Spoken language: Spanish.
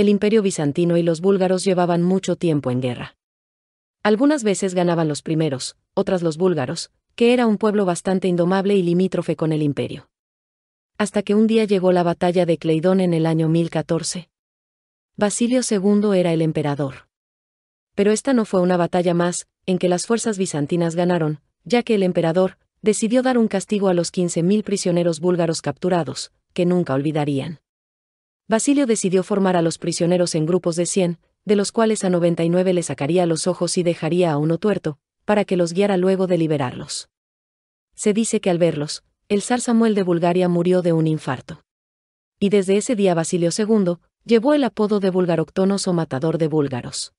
el imperio bizantino y los búlgaros llevaban mucho tiempo en guerra. Algunas veces ganaban los primeros, otras los búlgaros, que era un pueblo bastante indomable y limítrofe con el imperio. Hasta que un día llegó la batalla de Cleidón en el año 1014. Basilio II era el emperador. Pero esta no fue una batalla más, en que las fuerzas bizantinas ganaron, ya que el emperador, decidió dar un castigo a los 15.000 prisioneros búlgaros capturados, que nunca olvidarían. Basilio decidió formar a los prisioneros en grupos de 100, de los cuales a 99 le sacaría los ojos y dejaría a uno tuerto, para que los guiara luego de liberarlos. Se dice que al verlos, el zar Samuel de Bulgaria murió de un infarto. Y desde ese día Basilio II llevó el apodo de Bulgaroctonos o Matador de Búlgaros.